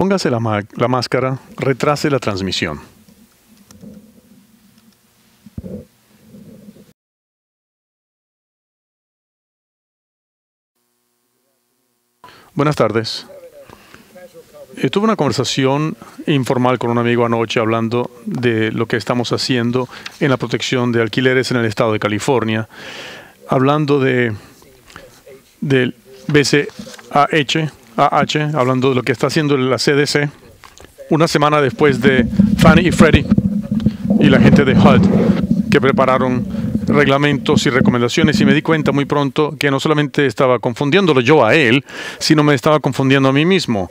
Póngase la, máscara, retrase la transmisión. Buenas tardes. Eh, tuve una conversación informal con un amigo anoche hablando de lo que estamos haciendo en la protección de alquileres en el estado de California, hablando de del BCAH, AH, hablando de lo que está haciendo la CDC, una semana después de Fanny y Freddy y la gente de HUD, que prepararon reglamentos y recomendaciones y me di cuenta muy pronto que no solamente estaba confundiéndolo yo a él, sino me estaba confundiendo a mí mismo.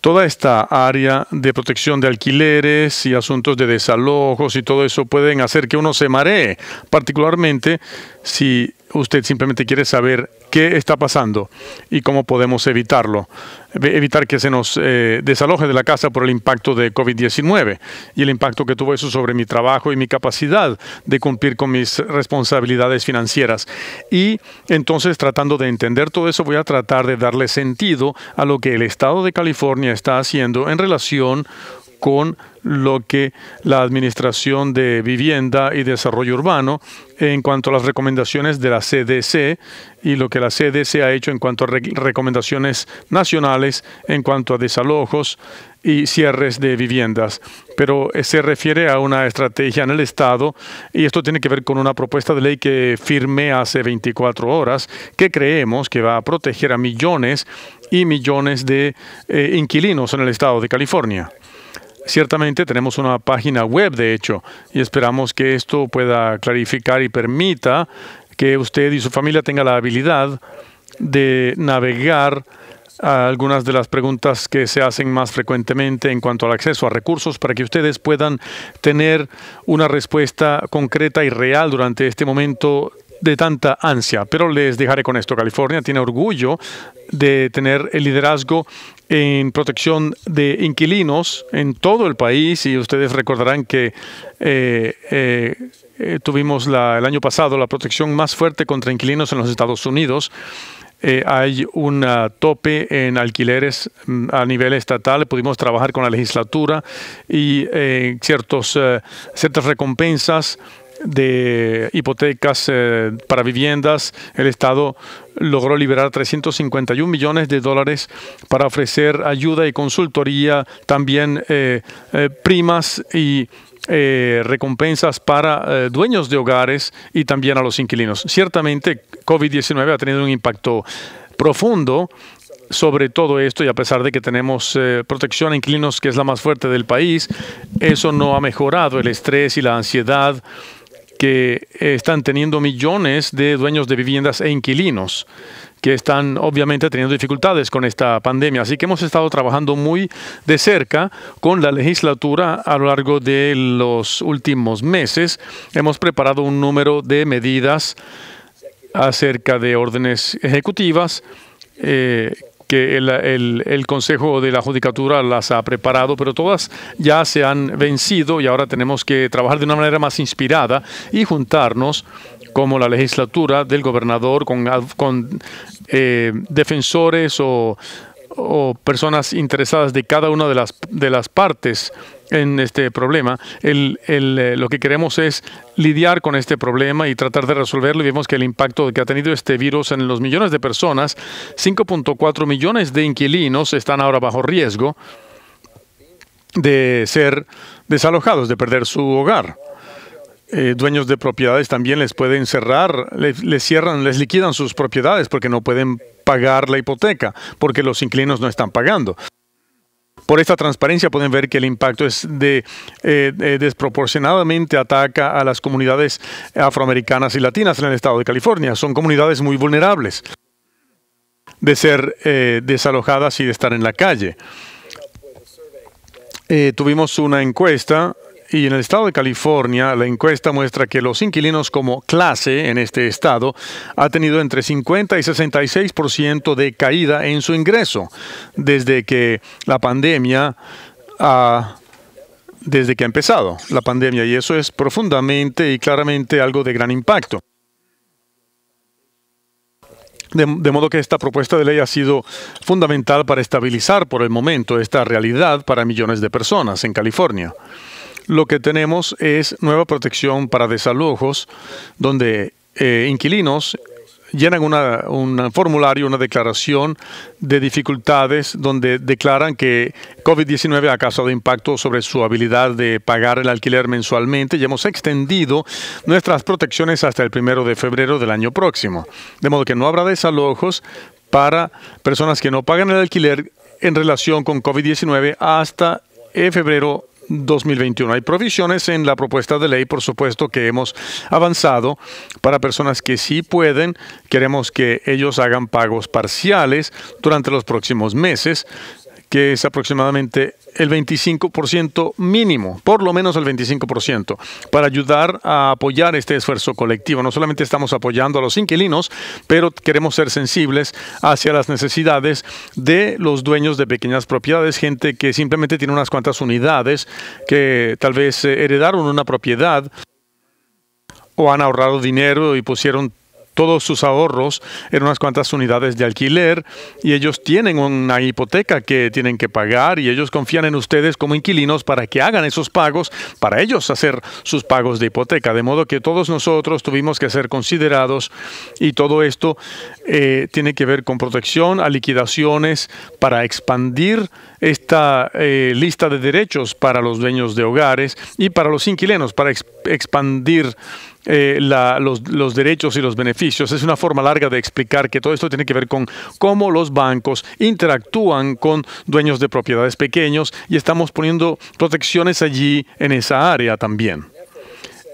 Toda esta área de protección de alquileres y asuntos de desalojos y todo eso pueden hacer que uno se maree, particularmente si usted simplemente quiere saber qué está pasando y cómo podemos evitarlo, evitar que se nos eh, desaloje de la casa por el impacto de COVID-19 y el impacto que tuvo eso sobre mi trabajo y mi capacidad de cumplir con mis responsabilidades financieras. Y entonces tratando de entender todo eso, voy a tratar de darle sentido a lo que el Estado de California está haciendo en relación con lo que la Administración de Vivienda y Desarrollo Urbano en cuanto a las recomendaciones de la CDC y lo que la CDC ha hecho en cuanto a recomendaciones nacionales en cuanto a desalojos y cierres de viviendas. Pero eh, se refiere a una estrategia en el Estado y esto tiene que ver con una propuesta de ley que firmé hace 24 horas que creemos que va a proteger a millones y millones de eh, inquilinos en el Estado de California. Ciertamente tenemos una página web, de hecho, y esperamos que esto pueda clarificar y permita que usted y su familia tenga la habilidad de navegar a algunas de las preguntas que se hacen más frecuentemente en cuanto al acceso a recursos para que ustedes puedan tener una respuesta concreta y real durante este momento de tanta ansia. Pero les dejaré con esto. California tiene orgullo de tener el liderazgo en protección de inquilinos en todo el país y ustedes recordarán que eh, eh, eh, tuvimos el año pasado la protección más fuerte contra inquilinos en los Estados Unidos. hay un tope en alquileres mm, a nivel estatal. Pudimos trabajar con la legislatura y ciertos, ciertas recompensas de hipotecas eh, para viviendas, el Estado logró liberar 351 millones de dólares para ofrecer ayuda y consultoría, también eh, eh, primas y recompensas para dueños de hogares y también a los inquilinos. Ciertamente, COVID-19 ha tenido un impacto profundo sobre todo esto y a pesar de que tenemos protección a inquilinos, que es la más fuerte del país, eso no ha mejorado el estrés y la ansiedad que eh, están teniendo millones de dueños de viviendas e inquilinos que están obviamente teniendo dificultades con esta pandemia. Así que hemos estado trabajando muy de cerca con la legislatura a lo largo de los últimos meses. Hemos preparado un número de medidas acerca de órdenes ejecutivas eh, que el, Consejo de la Judicatura las ha preparado, pero todas ya se han vencido y ahora tenemos que trabajar de una manera más inspirada y juntarnos como la legislatura del gobernador con, eh, defensores o, personas interesadas de cada una de las, de las partes en este problema. El, el, eh, lo que queremos es lidiar con este problema y tratar de resolverlo. Y vemos que el impacto que ha tenido este virus en los millones de personas, 5.4 millones de inquilinos están ahora bajo riesgo de ser desalojados, de perder su hogar. Eh, dueños de propiedades también les pueden cerrar, les cierran, les liquidan sus propiedades porque no pueden pagar la hipoteca, porque los inquilinos no están pagando. Por esta transparencia pueden ver que el impacto es eh, de desproporcionadamente ataca a las comunidades afroamericanas y latinas en el estado de California. Son comunidades muy vulnerables de ser eh, desalojadas y de estar en la calle. Eh, tuvimos una encuesta y en el estado de California, la encuesta muestra que los inquilinos como clase en este estado ha tenido entre 50 y 66% de caída en su ingreso desde que la pandemia ha desde que ha empezado la pandemia y eso es profundamente y claramente algo de gran impacto. de, modo que esta propuesta de ley ha sido fundamental para estabilizar por el momento esta realidad para millones de personas en California lo que tenemos es nueva protección para desalojos, donde eh, inquilinos llenan una, un formulario, una declaración de dificultades donde declaran que COVID-19 ha causado impacto sobre su habilidad de pagar el alquiler mensualmente y hemos extendido nuestras protecciones hasta el primero de febrero del año próximo. De modo que no habrá desalojos para personas que no pagan el alquiler en relación con COVID-19 hasta eh, febrero 2021. Hay provisiones en la propuesta de ley, por supuesto, que hemos avanzado para personas que sí pueden. Queremos que ellos hagan pagos parciales durante los próximos meses que es aproximadamente el 25% mínimo, por lo menos el 25%, para ayudar a apoyar este esfuerzo colectivo. No solamente estamos apoyando a los inquilinos, pero queremos ser sensibles hacia las necesidades de los dueños de pequeñas propiedades, gente que simplemente tiene unas cuantas unidades, que tal vez eh, heredaron una propiedad o han ahorrado dinero y pusieron todos sus ahorros en unas cuantas unidades de alquiler y ellos tienen una hipoteca que tienen que pagar y ellos confían en ustedes como inquilinos para que hagan esos pagos, para ellos hacer sus pagos de hipoteca. De modo que todos nosotros tuvimos que ser considerados y todo esto eh, tiene que ver con protección a liquidaciones para expandir esta eh, lista de derechos para los dueños de hogares y para los inquilinos para expandir eh, los, derechos y los beneficios. Es una forma larga de explicar que todo esto tiene que ver con cómo los bancos interactúan con dueños de propiedades pequeños y estamos poniendo protecciones allí en esa área también.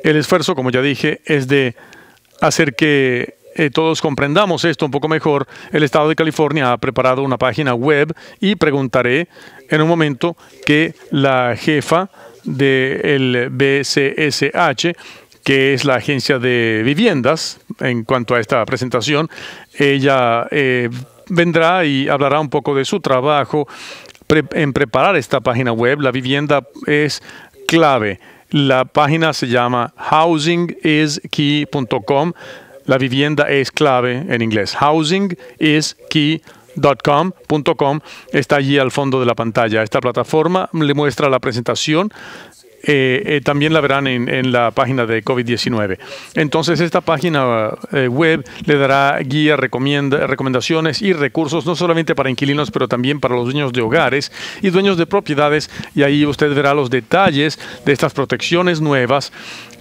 El esfuerzo, como ya dije, es de hacer que eh, todos comprendamos esto un poco mejor, el Estado de California ha preparado una página web y preguntaré en un momento que la jefa del el BCSH que es la agencia de viviendas, en cuanto a esta presentación. Ella eh, vendrá y hablará un poco de su trabajo en preparar esta página web. La vivienda es clave. La página se llama housingiskey.com. La vivienda es clave en inglés. Housingiskey.com está allí al fondo de la pantalla. Esta plataforma le muestra la presentación eh, eh, también la verán en, la página de COVID-19. Entonces, esta página eh, web le dará guía, recomendaciones y recursos, no solamente para inquilinos, pero también para los dueños de hogares y dueños de propiedades. Y ahí usted verá los detalles de estas protecciones nuevas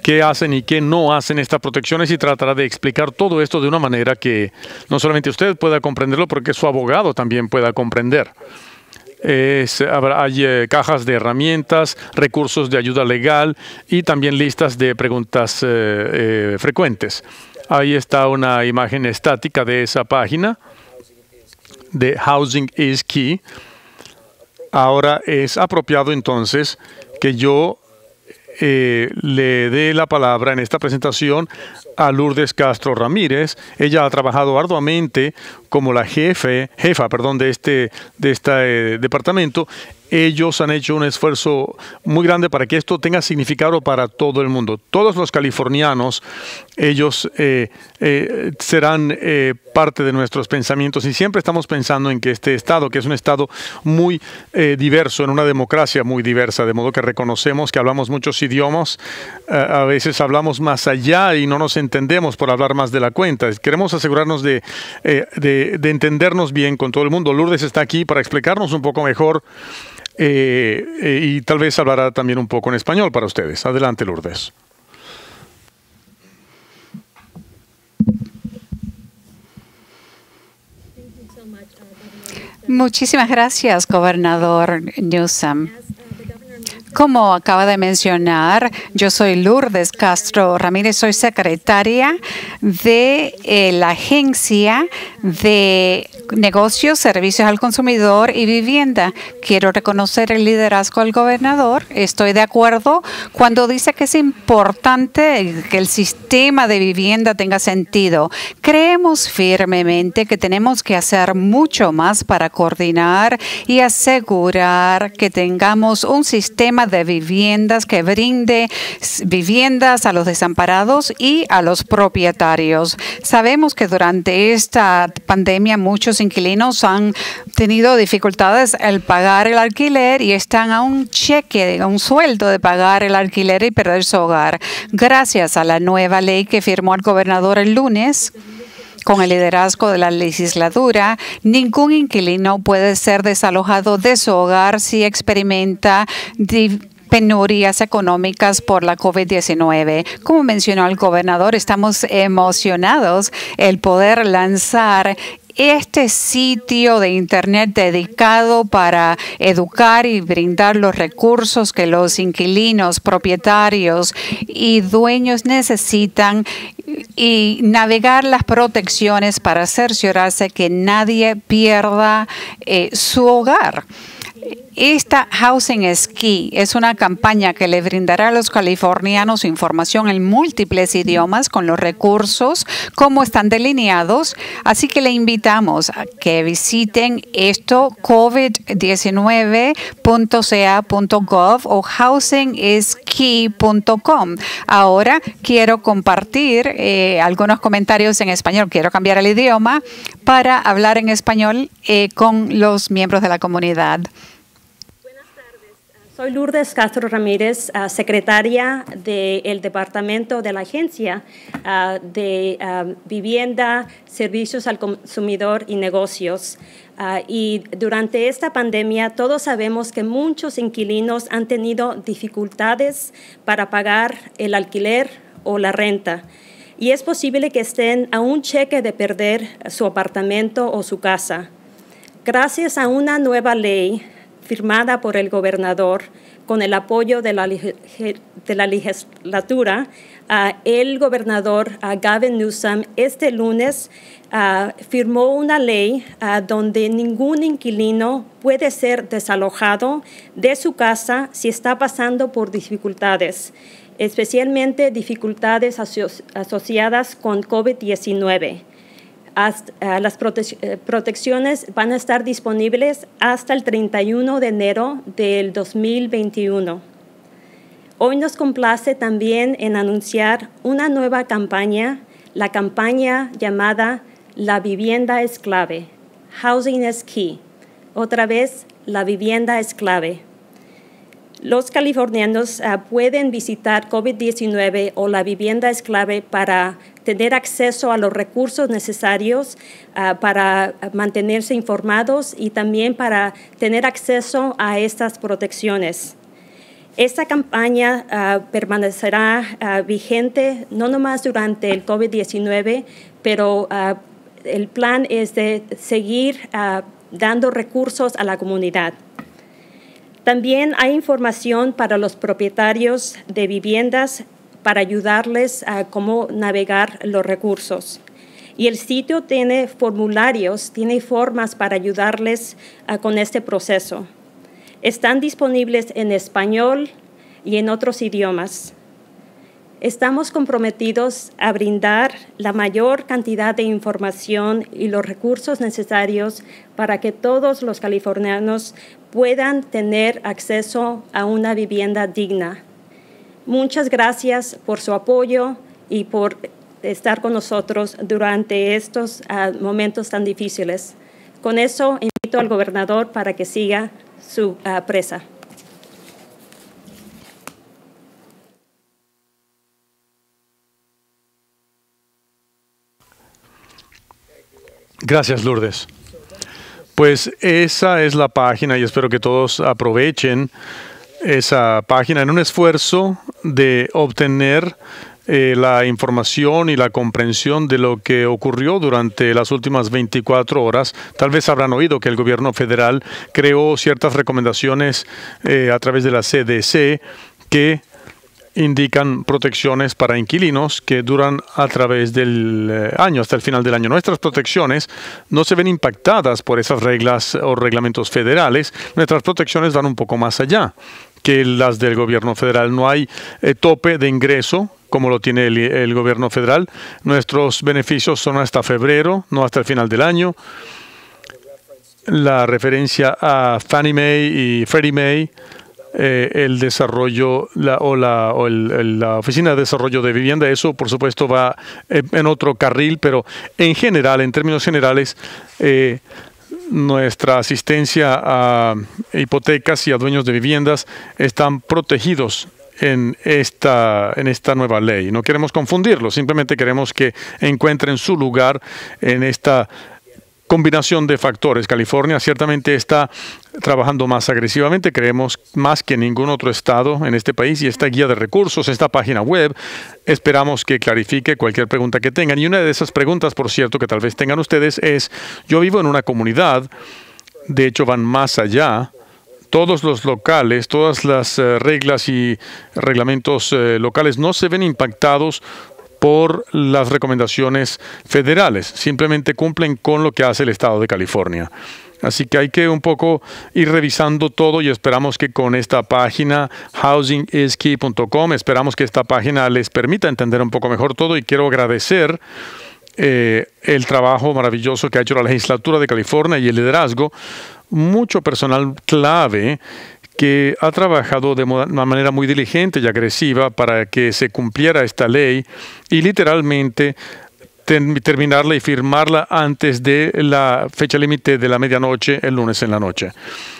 qué hacen y qué no hacen estas protecciones y tratará de explicar todo esto de una manera que no solamente usted pueda comprenderlo, porque su abogado también pueda comprender. hay eh, cajas de herramientas, recursos de ayuda legal y también listas de preguntas eh, eh, frecuentes. Ahí está una imagen estática de esa página de Housing is Key. Ahora es apropiado entonces que yo eh, le dé la palabra en esta presentación a Lourdes Castro Ramírez. Ella ha trabajado arduamente como la jefe, jefa perdón, de este, de este departamento ellos han hecho un esfuerzo muy grande para que esto tenga significado para todo el mundo. Todos los californianos, ellos eh, eh, serán eh, parte de nuestros pensamientos y siempre estamos pensando en que este Estado, que es un Estado muy diverso, en una democracia muy diversa, de modo que reconocemos que hablamos muchos idiomas, a veces hablamos más allá y no nos entendemos por hablar más de la cuenta. Queremos asegurarnos de entendernos bien con todo el mundo. Lourdes está aquí para explicarnos un poco mejor. Eh, eh, y tal vez hablará también un poco en español para ustedes. Adelante, Lourdes. Muchísimas gracias, gobernador Newsom. Como acaba de mencionar, yo soy Lourdes Castro Ramírez, soy secretaria de eh, la Agencia de Negocios, Servicios al Consumidor y Vivienda. Quiero reconocer el liderazgo del gobernador. Estoy de acuerdo cuando dice que es importante que el sistema de vivienda tenga sentido. Creemos firmemente que tenemos que hacer mucho más para coordinar y asegurar que tengamos un sistema de viviendas que brinde viviendas a los desamparados y a los propietarios. Sabemos que durante esta pandemia muchos inquilinos han tenido dificultades al pagar el alquiler y están a un cheque, a un sueldo de pagar el alquiler y perder su hogar. Gracias a la nueva ley que firmó el gobernador el lunes, con el liderazgo de la legislatura, ningún inquilino puede ser desalojado de su hogar si experimenta penurias económicas por la COVID-19. Como mencionó el gobernador, estamos emocionados el poder lanzar este sitio de Internet dedicado para educar y brindar los recursos que los inquilinos, propietarios y dueños necesitan y navegar las protecciones para cerciorarse que nadie pierda eh, su hogar esta Housing Key es una campaña que le brindará a los californianos información en múltiples idiomas con los recursos, cómo están delineados. Así que le invitamos a que visiten esto covid19.ca.gov o housingiskey.com. Ahora quiero compartir eh, algunos comentarios en español. Quiero cambiar el idioma para hablar en español eh, con los miembros de la comunidad. Soy Lourdes Castro Ramírez, ah, secretaria del Departamento de la Agencia ah, de ah, Vivienda, Servicios al Consumidor y Negocios. y durante esta pandemia todos sabemos que muchos inquilinos han tenido dificultades para pagar el alquiler o la renta. Y es posible que estén a un cheque de perder su apartamento o su casa. Gracias a una nueva ley, firmada por el gobernador con el apoyo de la, de la legislatura, ah, el gobernador ah, Gavin Newsom este lunes ah, firmó una ley donde ningún inquilino puede ser desalojado de su casa si está pasando por dificultades especialmente dificultades asociadas con COVID-19. Eh, las eh, protecciones van a estar disponibles hasta el 31 de enero del 2021. Hoy nos complace también en anunciar una nueva campaña, la campaña llamada La vivienda es clave, Housing is Key. Otra vez, la vivienda es clave. Los californianos ah, pueden visitar COVID-19 o la vivienda es clave para tener acceso a los recursos necesarios ah, para mantenerse informados y también para tener acceso a estas protecciones. Esta campaña ah, permanecerá ah, vigente no nomás durante el COVID-19, pero el plan es de seguir dando recursos a la comunidad. También hay información para los propietarios de viviendas para ayudarles a cómo navegar los recursos. Y el sitio tiene formularios, tiene formas para ayudarles ah, con este proceso. Están disponibles en español y en otros idiomas. Estamos comprometidos a brindar la mayor cantidad de información y los recursos necesarios para que todos los californianos puedan tener acceso a una vivienda digna. Muchas gracias por su apoyo y por estar con nosotros durante estos ah, momentos tan difíciles. Con eso invito al gobernador para que siga su ah, presa. Gracias, Lourdes. Pues esa es la página y espero que todos aprovechen esa página en un esfuerzo de obtener eh, la información y la comprensión de lo que ocurrió durante las últimas 24 horas. Tal vez habrán oído que el gobierno federal creó ciertas recomendaciones eh, a través de la CDC que indican protecciones para inquilinos que duran a través del eh, año, hasta el final del año. Nuestras protecciones no se ven impactadas por esas reglas o reglamentos federales. Nuestras protecciones van un poco más allá que las del gobierno federal. No hay eh, tope de ingreso como lo tiene el, gobierno federal. Nuestros beneficios son hasta febrero, no hasta el final del año. La referencia a Fannie Mae y Freddie Mae eh, el desarrollo o, la, oficina de desarrollo de vivienda. Eso, por supuesto, va eh, en otro carril, pero en general, en términos generales, nuestra asistencia a hipotecas y a dueños de viviendas están protegidos en esta, en esta nueva ley. No queremos confundirlos, simplemente queremos que encuentren su lugar en esta combinación de factores. California ciertamente está trabajando más agresivamente, creemos más que ningún otro estado en este país y esta guía de recursos, esta página web, esperamos que clarifique cualquier pregunta que tengan. Y una de esas preguntas, por cierto, que tal vez tengan ustedes es, yo vivo en una comunidad, de hecho van más allá, todos los locales, todas las eh, reglas y reglamentos eh, locales no se ven impactados por las recomendaciones federales, simplemente cumplen con lo que hace el Estado de California. Así que hay que un poco ir revisando todo y esperamos que con esta página housingiskey.com, esperamos que esta página les permita entender un poco mejor todo y quiero agradecer eh, el trabajo maravilloso que ha hecho la legislatura de California y el liderazgo, mucho personal clave que ha trabajado de una manera muy diligente y agresiva para que se cumpliera esta ley y literalmente terminarla y firmarla antes de la fecha límite de la medianoche el lunes en la noche.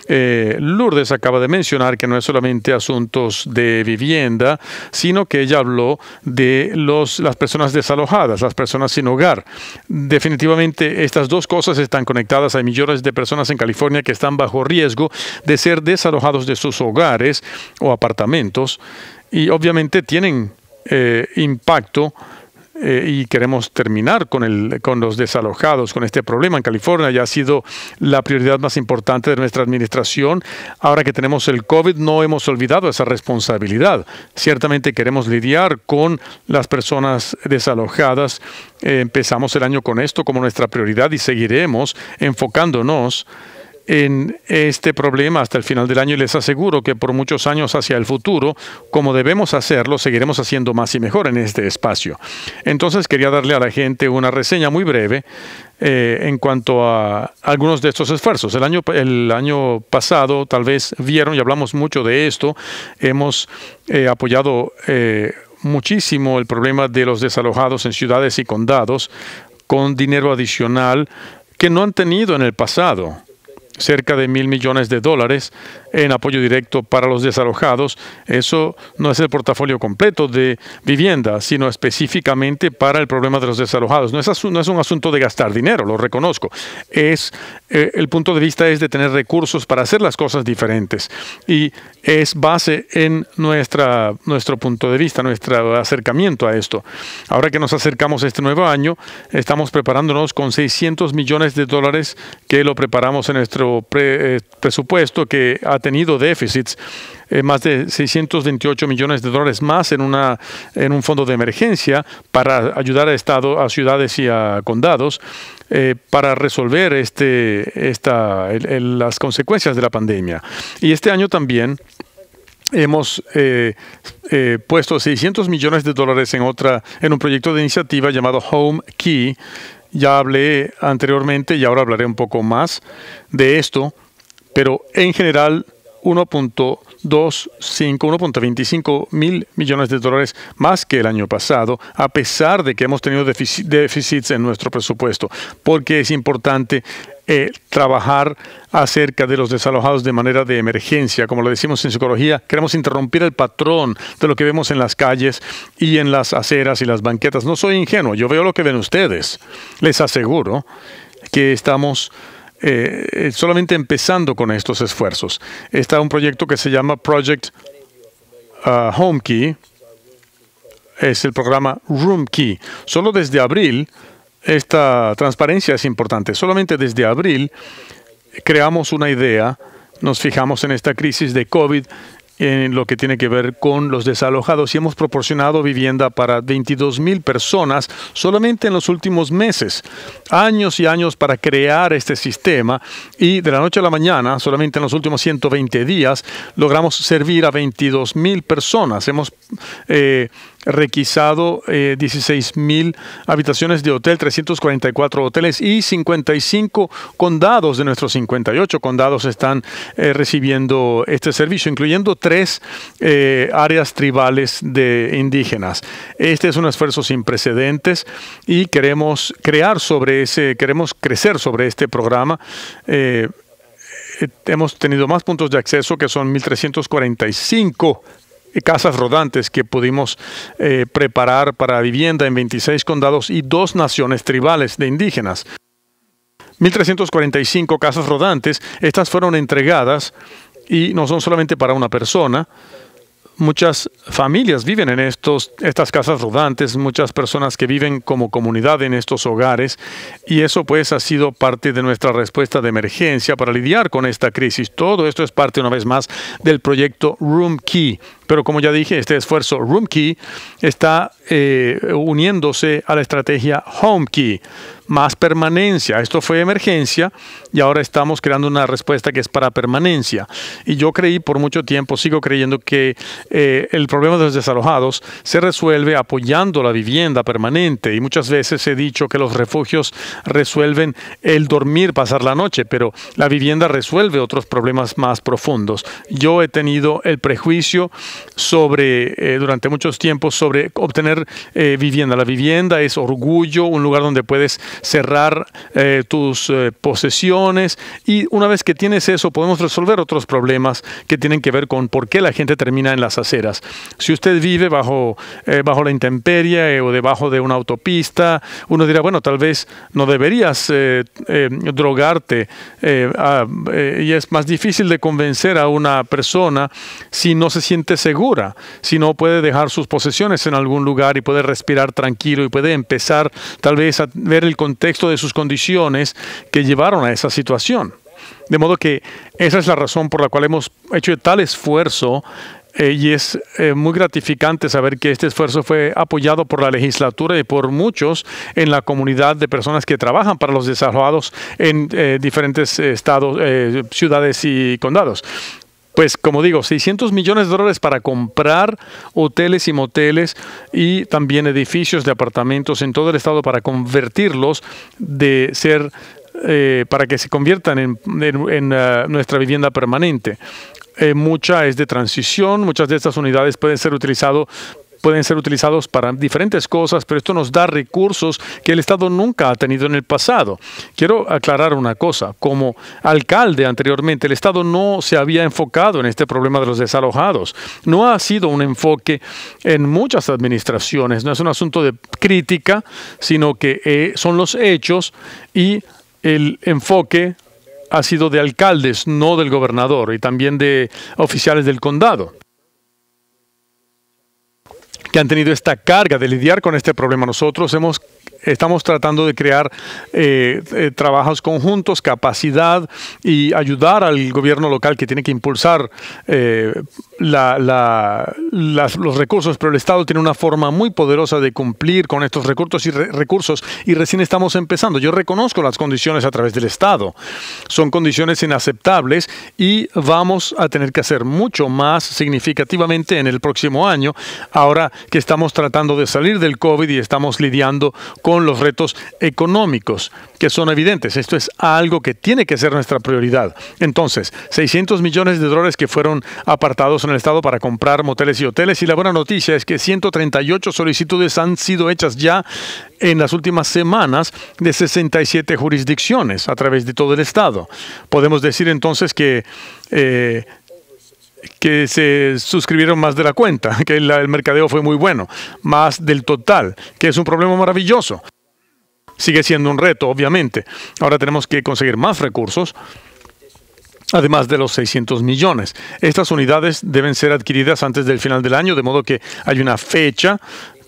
Eh, Lourdes acaba de mencionar que no es solamente asuntos de vivienda, sino que ella habló de las personas desalojadas, las personas sin hogar. Definitivamente estas dos cosas están conectadas. Hay millones de personas en California que están bajo riesgo de ser desalojados de sus hogares o apartamentos y obviamente tienen eh, impacto eh, y queremos terminar con, el, con los desalojados, con este problema en California. Ya ha sido la prioridad más importante de nuestra administración. Ahora que tenemos el COVID no hemos olvidado esa responsabilidad. Ciertamente queremos lidiar con las personas desalojadas. Eh, empezamos el año con esto como nuestra prioridad y seguiremos enfocándonos en este problema hasta el final del año y les aseguro que por muchos años hacia el futuro, como debemos hacerlo, seguiremos haciendo más y mejor en este espacio. Entonces quería darle a la gente una reseña muy breve eh, en cuanto a algunos de estos esfuerzos. El año, el año pasado tal vez vieron y hablamos mucho de esto, hemos eh, apoyado... Eh, muchísimo el problema de los desalojados en ciudades y condados con dinero adicional que no han tenido en el pasado cerca de mil millones de dólares en apoyo directo para los desalojados. Eso no es el portafolio completo de vivienda, sino específicamente para el problema de los desalojados. No es, no es un asunto de gastar dinero, lo reconozco. Es, eh, el punto de vista es de tener recursos para hacer las cosas diferentes. Y es base en nuestra, nuestro punto de vista, nuestro acercamiento a esto. Ahora que nos acercamos a este nuevo año, estamos preparándonos con 600 millones de dólares que lo preparamos en nuestro eh, presupuesto que ha tenido déficits, eh, más de 628 millones de dólares más en, una, en un fondo de emergencia para ayudar a, estado, a ciudades y a condados eh, para resolver este, esta, las consecuencias de la pandemia. Y este año también hemos puesto 600 millones de dólares en otra en un proyecto de iniciativa llamado Home Key ya hablé anteriormente y ahora hablaré un poco más de esto, pero en general 1.25 1.25 mil millones de dólares más que el año pasado, a pesar de que hemos tenido déficits en nuestro presupuesto, porque es importante eh, trabajar acerca de los desalojados de manera de emergencia. Como lo decimos en psicología, queremos interrumpir el patrón de lo que vemos en las calles y en las aceras y las banquetas. No soy ingenuo, yo veo lo que ven ustedes. Les aseguro que estamos... Eh, eh, solamente empezando con estos esfuerzos. Está un proyecto que se llama Project ah, Home Key. Es el programa Room Key. Solo desde abril esta transparencia es importante. Solamente desde abril creamos una idea, nos fijamos en esta crisis de COVID, en lo que tiene que ver con los desalojados y hemos proporcionado vivienda para 22 mil personas solamente en los últimos meses, años y años para crear este sistema y de la noche a la mañana, solamente en los últimos 120 días, logramos servir a 22 mil personas. Hemos eh, requisado eh, 16 mil habitaciones de hotel, 344 hoteles y 55 condados de nuestros 58 condados están eh, recibiendo este servicio, incluyendo tres eh, áreas tribales de indígenas. Este es un esfuerzo sin precedentes y queremos crear sobre ese, queremos crecer sobre este programa eh, hemos tenido más puntos de acceso que son 1.345 eh, casas rodantes que pudimos eh, preparar para vivienda en 26 condados y dos naciones tribales de indígenas. 1.345 casas rodantes, estas fueron entregadas y no son solamente para una persona. Muchas familias viven en estos, estas casas rodantes, muchas personas que viven como comunidad en estos hogares y eso pues ha sido parte de nuestra respuesta de emergencia para lidiar con esta crisis. Todo esto es parte una vez más del proyecto Room Key, pero como ya dije, este esfuerzo RoomKey está eh, uniéndose a la estrategia HomeKey. Más permanencia. Esto fue emergencia y ahora estamos creando una respuesta que es para permanencia. Y yo creí por mucho tiempo, sigo creyendo que eh, el problema de los desalojados se resuelve apoyando la vivienda permanente. Y muchas veces he dicho que los refugios resuelven el dormir, pasar la noche, pero la vivienda resuelve otros problemas más profundos. Yo he tenido el prejuicio sobre, eh, durante muchos tiempos, sobre obtener eh, vivienda. La vivienda es orgullo, un lugar donde puedes cerrar eh, tus posesiones y una vez que tienes eso podemos resolver otros problemas que tienen que ver con por qué la gente termina en las aceras. Si usted vive bajo, bajo la intemperie o debajo de una autopista, uno dirá, bueno, tal vez no deberías drogarte ah, y es más difícil de convencer a una persona si no se siente seguro segura, si no puede dejar sus posesiones en algún lugar y puede respirar tranquilo y puede empezar tal vez a ver el contexto de sus condiciones que llevaron a esa situación. De modo que esa es la razón por la cual hemos hecho tal esfuerzo eh, y es eh, muy gratificante saber que este esfuerzo fue apoyado por la legislatura y por muchos en la comunidad de personas que trabajan para los desalojados en eh, diferentes estados, ciudades y condados pues como digo, 600 millones de dólares para comprar hoteles y moteles y también edificios de apartamentos en todo el estado para convertirlos de ser... Eh, para que se conviertan en, eh, nuestra vivienda permanente. Eh, mucha es de transición, muchas de estas unidades pueden ser utilizadas pueden ser utilizados para diferentes cosas, pero esto nos da recursos que el Estado nunca ha tenido en el pasado. Quiero aclarar una cosa, como alcalde anteriormente, el Estado no se había enfocado en este problema de los desalojados. No ha sido un enfoque en muchas administraciones, no es un asunto de crítica, sino que eh, son los hechos y el enfoque ha sido de alcaldes, no del gobernador, y también de oficiales del condado que han tenido esta carga de lidiar con este problema. Nosotros hemos estamos tratando de crear eh, eh, trabajos conjuntos, capacidad y ayudar al gobierno local que tiene que impulsar eh, los recursos, pero el Estado tiene una forma muy poderosa de cumplir con estos recursos y, recursos y recién estamos empezando. Yo reconozco las condiciones a través del Estado. Son condiciones inaceptables y vamos a tener que hacer mucho más significativamente en el próximo año, ahora que estamos tratando de salir del COVID y estamos lidiando con los retos económicos que son evidentes. Esto es algo que tiene que ser nuestra prioridad. Entonces, 600 millones de dólares que fueron apartados en el Estado para comprar moteles y hoteles. Y la buena noticia es que 138 solicitudes han sido hechas ya en las últimas semanas de 67 jurisdicciones a través de todo el Estado. Podemos decir entonces que... Eh, que se suscribieron más de la cuenta, que el, mercadeo fue muy bueno, más del total, que es un problema maravilloso. Sigue siendo un reto, obviamente. Ahora tenemos que conseguir más recursos además de los 600 millones. Estas unidades deben ser adquiridas antes del final del año, de modo que hay una fecha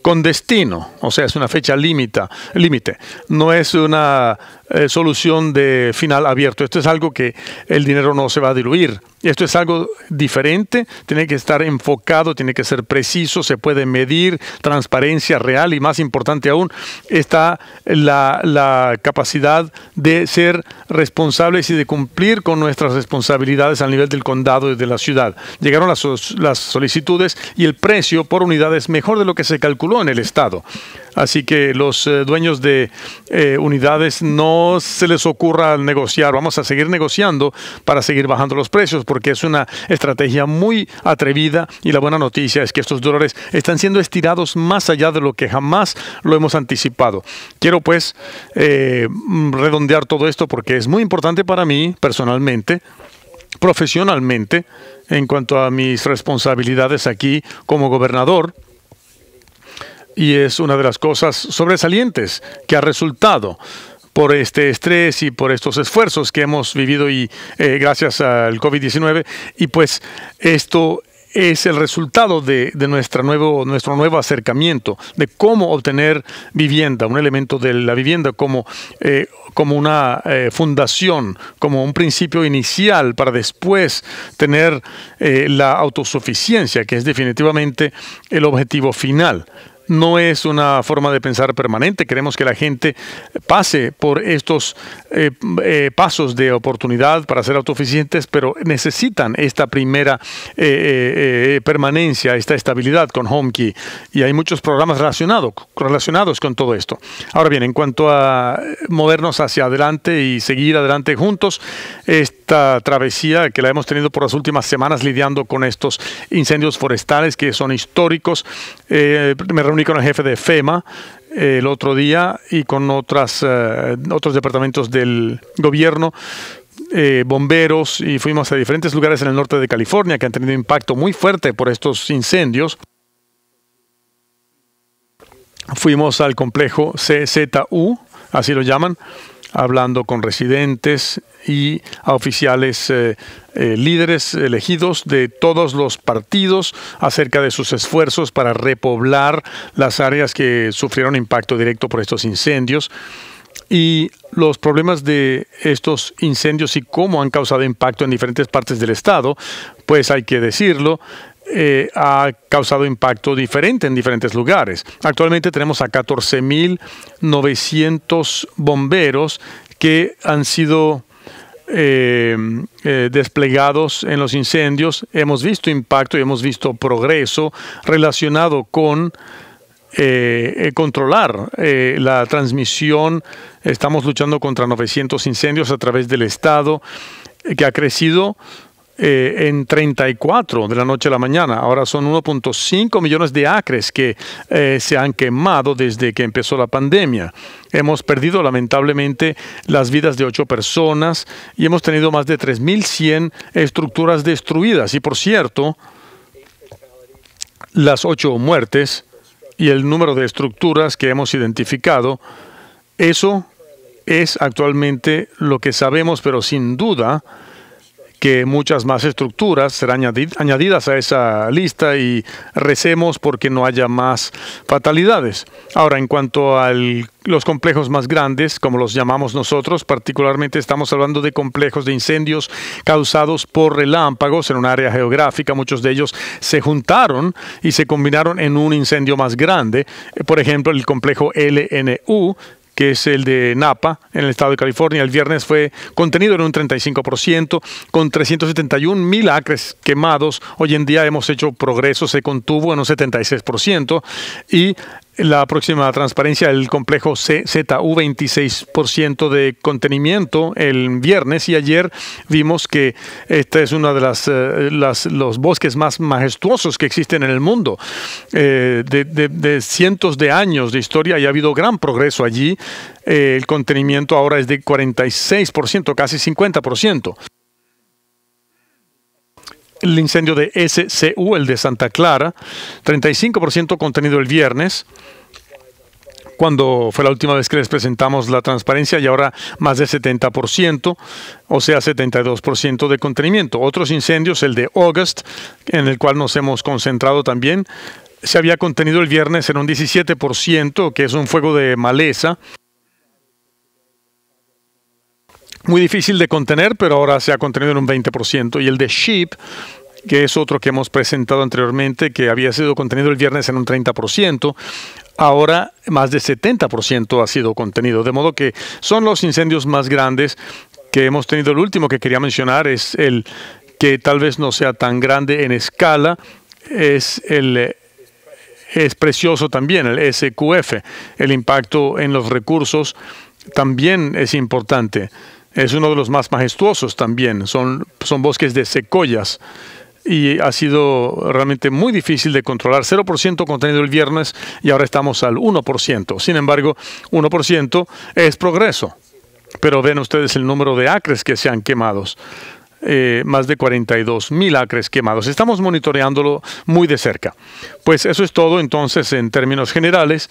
con destino, o sea, es una fecha límite. No es una eh, solución de final abierto. Esto es algo que el dinero no se va a diluir. Esto es algo diferente, tiene que estar enfocado, tiene que ser preciso, se puede medir, transparencia real y más importante aún está la, capacidad de ser responsables y de cumplir con nuestras responsabilidades a nivel del condado y de la ciudad. Llegaron las, solicitudes y el precio por unidad es mejor de lo que se calculó en el estado. Así que los eh, dueños de eh, unidades no se les ocurra negociar, vamos a seguir negociando para seguir bajando los precios, porque es una estrategia muy atrevida y la buena noticia es que estos dolores están siendo estirados más allá de lo que jamás lo hemos anticipado. Quiero pues eh, redondear todo esto porque es muy importante para mí personalmente profesionalmente en cuanto a mis responsabilidades aquí como gobernador. Y es una de las cosas sobresalientes que ha resultado por este estrés y por estos esfuerzos que hemos vivido y eh, gracias al COVID-19 y pues esto es el resultado de, nuestra nuevo, nuestro nuevo acercamiento, de cómo obtener vivienda, un elemento de la vivienda como, eh, como una eh, fundación, como un principio inicial para después tener la autosuficiencia, que es definitivamente el objetivo final no es una forma de pensar permanente. Queremos que la gente pase por estos eh, eh, pasos de oportunidad para ser autosuficientes, pero necesitan esta primera eh, permanencia, esta estabilidad con HomeKey. Y hay muchos programas relacionados, relacionados con todo esto. Ahora bien, en cuanto a movernos hacia adelante y seguir adelante juntos, este esta travesía que la hemos tenido por las últimas semanas lidiando con estos incendios forestales que son históricos. Eh, me reuní con el jefe de FEMA eh, el otro día y con otras, eh, otros departamentos del gobierno bomberos y fuimos a diferentes lugares en el norte de California que han tenido impacto muy fuerte por estos incendios. Fuimos al complejo CZU, así lo llaman, hablando con residentes y a oficiales eh, eh, líderes elegidos de todos los partidos acerca de sus esfuerzos para repoblar las áreas que sufrieron impacto directo por estos incendios y los problemas de estos incendios y cómo han causado impacto en diferentes partes del estado, pues hay que decirlo, eh, ha causado impacto diferente en diferentes lugares. Actualmente tenemos a 14.900 bomberos que han sido eh, eh, desplegados en los incendios. Hemos visto impacto y hemos visto progreso relacionado con controlar la transmisión. Estamos luchando contra 900 incendios a través del Estado que ha crecido eh, en 34 de la noche a la mañana. Ahora son 1.5 millones de acres que eh, se han quemado desde que empezó la pandemia. Hemos perdido lamentablemente las vidas de ocho personas y hemos tenido más de 3.100 estructuras destruidas. Y por cierto, las ocho muertes y el número de estructuras que hemos identificado, eso es actualmente lo que sabemos, pero sin duda que muchas más estructuras serán añadidas a esa lista y recemos porque no haya más fatalidades. Ahora, en cuanto a los complejos más grandes, como los llamamos nosotros, particularmente estamos hablando de complejos de incendios causados por relámpagos en un área geográfica. Muchos de ellos se juntaron y se combinaron en un incendio más grande. Por ejemplo, el complejo LNU que es el de Napa, en el estado de California. El viernes fue contenido en un 35%, con 371 mil acres quemados. Hoy en día hemos hecho progreso, se contuvo en un 76%, y la próxima transparencia del complejo CZU, 26% de contenimiento el viernes y ayer vimos que este es uno de eh, las, los bosques más majestuosos que existen en el mundo. Eh, de, cientos de años de historia y ha habido gran progreso allí. Eh, el contenimiento ahora es de 46%, casi 50% el incendio de SCU, el de Santa Clara, 35% contenido el viernes, cuando fue la última vez que les presentamos la transparencia y ahora más de 70%, o sea, 72% de contenimiento. Otros incendios, el de August, en el cual nos hemos concentrado también, se había contenido el viernes en un 17%, que es un fuego de maleza. Muy difícil de contener, pero ahora se ha contenido en un 20%. Y el de Sheep que es otro que hemos presentado anteriormente, que había sido contenido el viernes en un 30%, ahora más de 70% ha sido contenido, de modo que son los incendios más grandes que hemos tenido. El último que quería mencionar es el que tal vez no sea tan grande en escala, es el es precioso también el SQF, el impacto en los recursos también es importante. Es uno de los más majestuosos también. Son, son bosques de secoyas y ha sido realmente muy difícil de controlar. 0% contenido el viernes y ahora estamos al 1%. Sin embargo, 1% es progreso. Pero ven ustedes el número de acres que se han quemado. Eh, más de 42 mil acres quemados. Estamos monitoreándolo muy de cerca. Pues eso es todo entonces en términos generales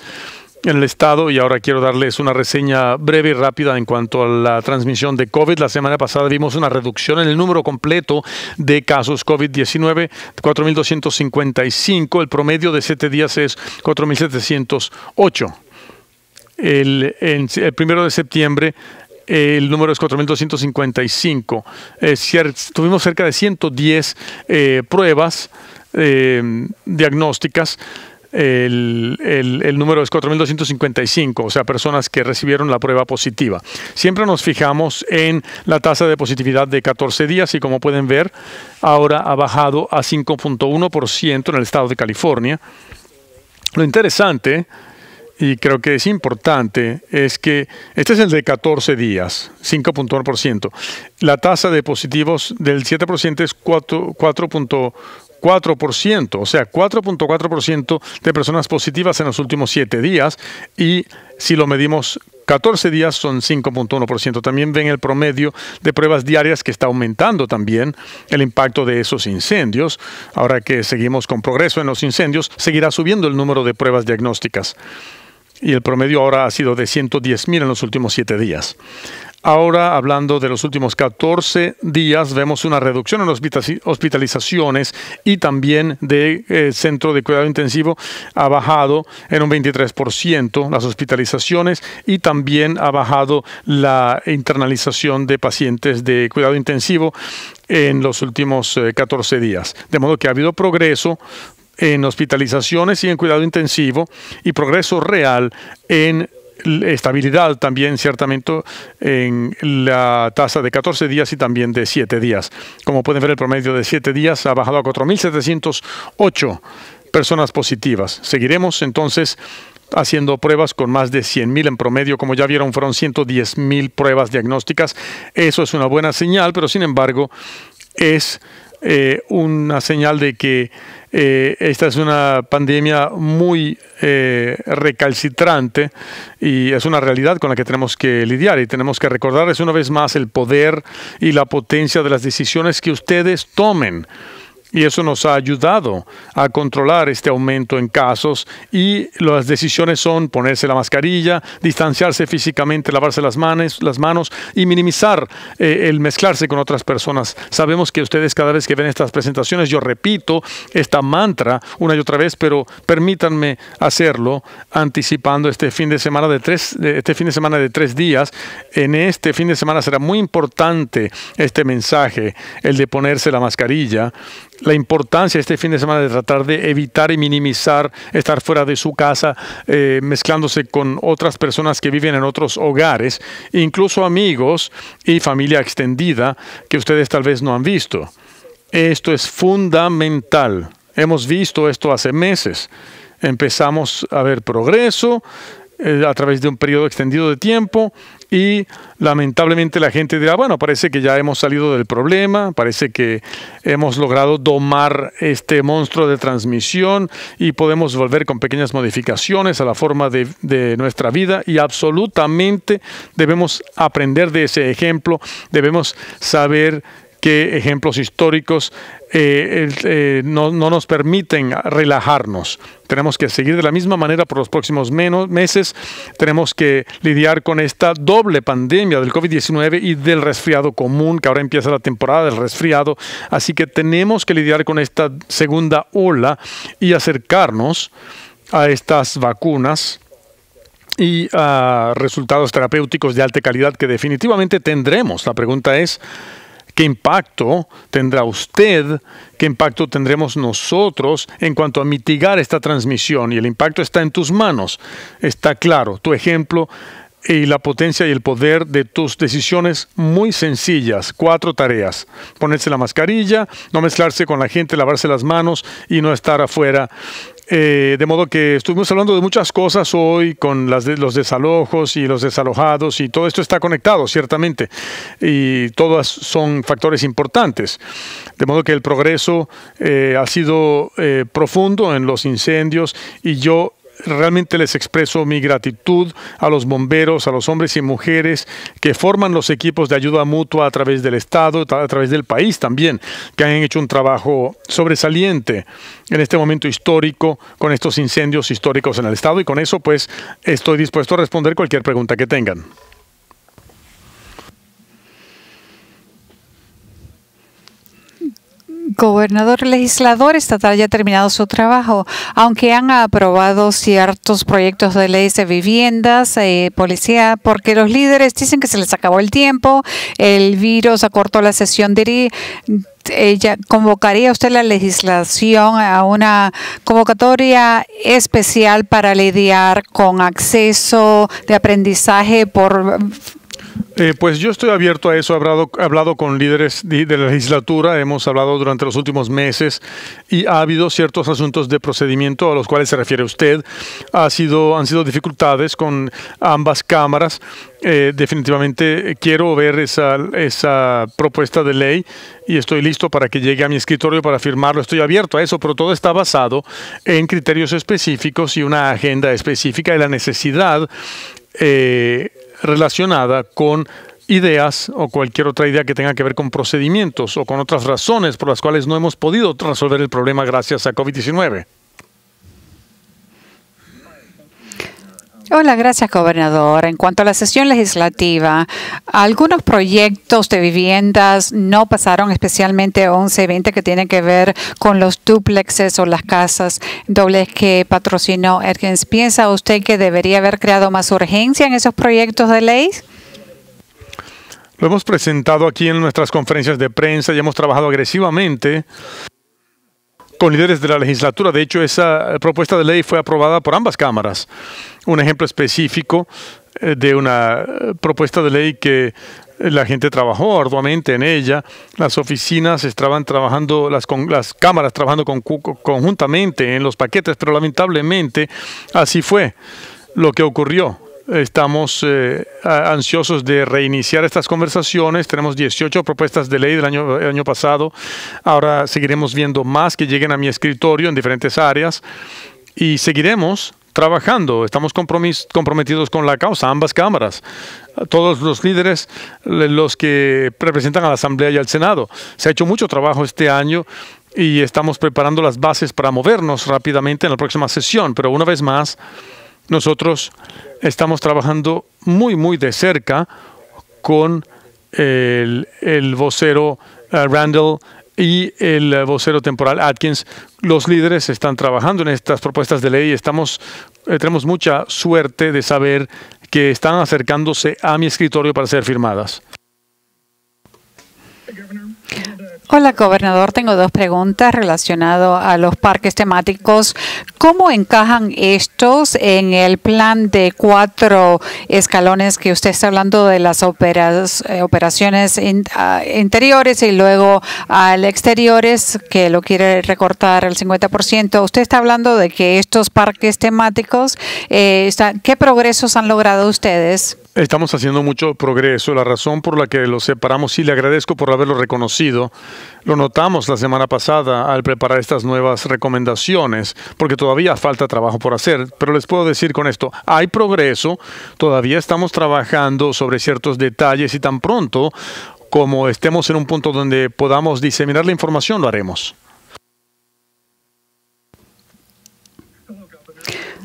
en el estado y ahora quiero darles una reseña breve y rápida en cuanto a la transmisión de COVID. La semana pasada vimos una reducción en el número completo de casos COVID-19, 4.255, el promedio de 7 días es 4.708. El, primero de septiembre el número es 4.255. Eh, tuvimos cerca de 110 eh, pruebas eh, diagnósticas el, el, número es 4.255, o sea, personas que recibieron la prueba positiva. Siempre nos fijamos en la tasa de positividad de 14 días y como pueden ver, ahora ha bajado a 5.1% en el estado de California. Lo interesante, y creo que es importante, es que este es el de 14 días, 5.1%. La tasa de positivos del 7% es 4.1%. 4%, o sea, 4.4% de personas positivas en los últimos 7 días y si lo medimos 14 días son 5.1%. También ven el promedio de pruebas diarias que está aumentando también el impacto de esos incendios. Ahora que seguimos con progreso en los incendios, seguirá subiendo el número de pruebas diagnósticas. Y el promedio ahora ha sido de 110.000 en los últimos 7 días. Ahora, hablando de los últimos 14 días, vemos una reducción en hospitalizaciones y también de eh, centro de cuidado intensivo ha bajado en un 23% las hospitalizaciones y también ha bajado la internalización de pacientes de cuidado intensivo en los últimos 14 eh, días. De modo que ha habido progreso, en hospitalizaciones y en cuidado intensivo y progreso real en estabilidad también ciertamente en la tasa de 14 días y también de 7 días. Como pueden ver, el promedio de 7 días ha bajado a 4.708 personas positivas. Seguiremos entonces haciendo pruebas con más de 100.000 en promedio. Como ya vieron, fueron 110.000 pruebas diagnósticas. Eso es una buena señal, pero sin embargo es eh, una señal de que eh, esta es una pandemia muy eh, recalcitrante y es una realidad con la que tenemos que lidiar y tenemos que recordarles una vez más el poder y la potencia de las decisiones que ustedes tomen. Y eso nos ha ayudado a controlar este aumento en casos y las decisiones son ponerse la mascarilla, distanciarse físicamente, lavarse las manos, las manos y minimizar eh, el mezclarse con otras personas. Sabemos que ustedes cada vez que ven estas presentaciones, yo repito esta mantra una y otra vez, pero permítanme hacerlo anticipando este fin de semana de tres, este fin de semana de tres días. En este fin de semana será muy importante este mensaje, el de ponerse la mascarilla la importancia este fin de semana de tratar de evitar y minimizar estar fuera de su casa, eh, mezclándose con otras personas que viven en otros hogares, incluso amigos y familia extendida que ustedes tal vez no han visto. Esto es fundamental. Hemos visto esto hace meses empezamos a ver progreso, eh, a través de un periodo extendido de tiempo y lamentablemente la gente dirá, bueno, parece que ya hemos salido del problema, parece que hemos logrado domar este monstruo de transmisión y podemos volver con pequeñas modificaciones a la forma de, de nuestra vida y absolutamente debemos aprender de ese ejemplo, debemos saber que ejemplos históricos eh, eh, no, nos permiten relajarnos. Tenemos que seguir de la misma manera por los próximos meses. Tenemos que lidiar con esta doble pandemia del COVID-19 y del resfriado común, que ahora empieza la temporada del resfriado. Así que tenemos que lidiar con esta segunda ola y acercarnos a estas vacunas y a resultados terapéuticos de alta calidad que definitivamente tendremos. La pregunta es... ¿Qué impacto tendrá usted? ¿Qué impacto tendremos nosotros en cuanto a mitigar esta transmisión? Y el impacto está en tus manos. Está claro, tu ejemplo y la potencia y el poder de tus decisiones muy sencillas. Cuatro tareas. Ponerse la mascarilla, no mezclarse con la gente, lavarse las manos y no estar afuera eh, de modo que estuvimos hablando de muchas cosas hoy con las de, los desalojos y los desalojados y todo esto está conectado, ciertamente, y todas son factores importantes. De modo que el progreso eh, ha sido eh, profundo en los incendios y yo realmente les expreso mi gratitud a los bomberos, a los hombres y mujeres que forman los equipos de ayuda mutua a través del Estado, a través del país también, que han hecho un trabajo sobresaliente en este momento histórico con estos incendios históricos en el Estado. Y con eso, pues, estoy dispuesto a responder cualquier pregunta que tengan. gobernador legislador estatal ya ha terminado su trabajo, aunque han aprobado ciertos proyectos de leyes de viviendas, eh, policía, porque los líderes dicen que se les acabó el tiempo, el virus acortó la sesión de eh, convocaría usted la legislación a una convocatoria especial para lidiar con acceso de aprendizaje por eh, pues yo estoy abierto a eso, he hablado, con líderes de, la legislatura, hemos hablado durante los últimos meses y ha habido ciertos asuntos de procedimiento a los cuales se refiere usted. Ha sido, han sido dificultades con ambas cámaras. Eh, definitivamente quiero ver esa, esa propuesta de ley y estoy listo para que llegue a mi escritorio para firmarlo. Estoy abierto a eso, pero todo está basado en criterios específicos y una agenda específica y la necesidad eh, relacionada con ideas o cualquier otra idea que tenga que ver con procedimientos o con otras razones por las cuales no hemos podido resolver el problema gracias a COVID-19. Hola, gracias, gobernador. En cuanto a la sesión legislativa, algunos proyectos de viviendas no pasaron, especialmente 11 20 que tienen que ver con los duplexes o las casas dobles que patrocinó ergens ¿Piensa usted que debería haber creado más urgencia en esos proyectos de ley? Lo hemos presentado aquí en nuestras conferencias de prensa y hemos trabajado agresivamente con líderes de la legislatura. De hecho, esa eh, propuesta de ley fue aprobada por ambas cámaras. Un ejemplo específico eh, de una eh, propuesta de ley que la gente trabajó arduamente en ella, las oficinas estaban trabajando, las, con, las cámaras trabajando conjuntamente en los paquetes, pero lamentablemente así fue lo que ocurrió. Estamos eh, ansiosos de reiniciar estas conversaciones. Tenemos 18 propuestas de ley del año, año pasado. Ahora seguiremos viendo más que lleguen a mi escritorio en diferentes áreas y seguiremos trabajando. Estamos comprometidos con la causa, ambas cámaras, todos los líderes, los que representan a la Asamblea y al Senado. Se ha hecho mucho trabajo este año y estamos preparando las bases para movernos rápidamente en la próxima sesión, pero una vez más, nosotros estamos trabajando muy, muy de cerca con el, vocero eh, Randall y el vocero temporal Atkins. Los líderes están trabajando en estas propuestas de ley y estamos, eh, tenemos mucha suerte de saber que están acercándose a mi escritorio para ser firmadas. Hola, gobernador. Tengo dos preguntas relacionadas a los parques temáticos. ¿Cómo encajan estos en el plan de cuatro escalones que usted está hablando de las eh, operaciones ah, interiores y luego al exteriores, que lo quiere recortar el 50%? Usted está hablando de que estos parques temáticos, eh, ¿qué progresos han logrado ustedes? Estamos haciendo mucho progreso. La razón por la que lo separamos, y le agradezco por haberlo reconocido, lo notamos la semana pasada al preparar estas nuevas recomendaciones, porque todavía falta trabajo por hacer. Pero les puedo decir con esto, hay progreso, todavía estamos trabajando sobre ciertos detalles y tan pronto como estemos en un punto donde podamos diseminar la información, lo haremos.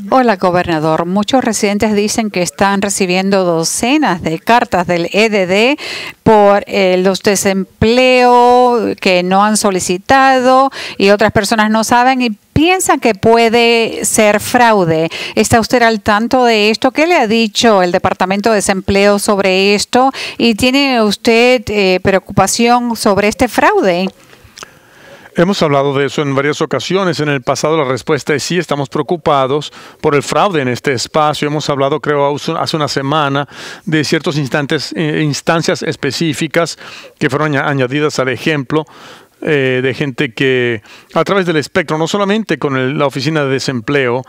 Hola, gobernador. Muchos residentes dicen que están recibiendo docenas de cartas del EDD por eh, los desempleo que no han solicitado y otras personas no saben y piensan que puede ser fraude. ¿Está usted al tanto de esto? ¿Qué le ha dicho el Departamento de Desempleo sobre esto? ¿Y tiene usted eh, preocupación sobre este fraude? Hemos hablado de eso en varias ocasiones. En el pasado la respuesta es sí, estamos preocupados por el fraude en este espacio. Hemos hablado, creo, hace una semana de ciertas instantes, eh, instancias específicas que fueron añadidas al ejemplo eh, de gente que a través del espectro, no solamente con la oficina de desempleo,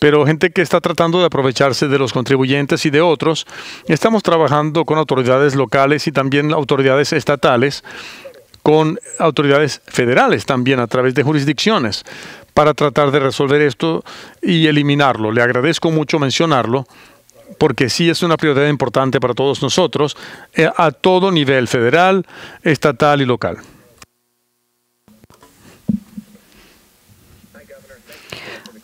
pero gente que está tratando de aprovecharse de los contribuyentes y de otros, estamos trabajando con autoridades locales y también autoridades estatales con autoridades federales también a través de jurisdicciones para tratar de resolver esto y eliminarlo. Le agradezco mucho mencionarlo porque sí es una prioridad importante para todos nosotros eh, a todo nivel, federal, estatal y local.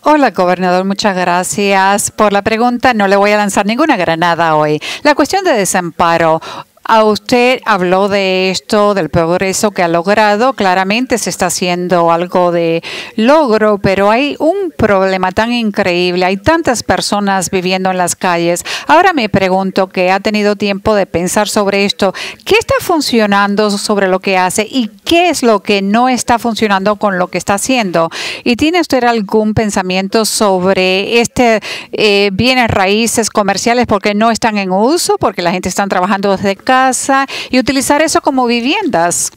Hola, gobernador. Muchas gracias por la pregunta. No le voy a lanzar ninguna granada hoy. La cuestión de desamparo a usted habló de esto, del progreso que ha logrado. Claramente se está haciendo algo de logro, pero hay un problema tan increíble. Hay tantas personas viviendo en las calles. Ahora me pregunto que ha tenido tiempo de pensar sobre esto. ¿Qué está funcionando sobre lo que hace y qué es lo que no está funcionando con lo que está haciendo? ¿Y tiene usted algún pensamiento sobre este eh, bienes raíces comerciales porque no están en uso, porque la gente está trabajando desde casa? y utilizar eso como viviendas?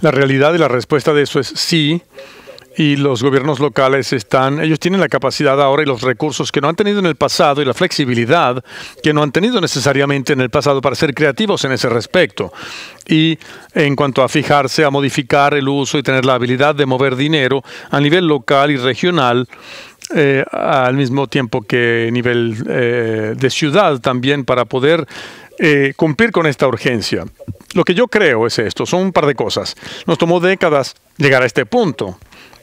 La realidad y la respuesta de eso es sí y los gobiernos locales están, ellos tienen la capacidad ahora y los recursos que no han tenido en el pasado y la flexibilidad que no han tenido necesariamente en el pasado para ser creativos en ese respecto. Y en cuanto a fijarse, a modificar el uso y tener la habilidad de mover dinero a nivel local y regional, eh, al mismo tiempo que nivel eh, de ciudad también para poder eh, cumplir con esta urgencia. Lo que yo creo es esto, son un par de cosas. Nos tomó décadas llegar a este punto.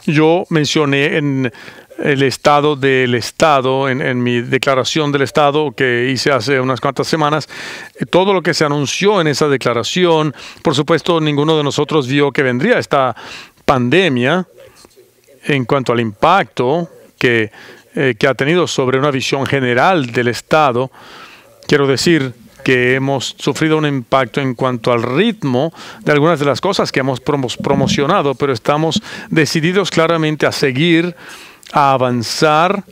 Yo mencioné en el estado del estado, en, mi declaración del estado que hice hace unas cuantas semanas, eh, todo lo que se anunció en esa declaración, por supuesto ninguno de nosotros vio que vendría esta pandemia en cuanto al impacto que eh, ha tenido sobre una visión general del estado. Quiero decir, que hemos sufrido un impacto en cuanto al ritmo de algunas de las cosas que hemos promocionado, pero estamos decididos claramente a seguir, a avanzar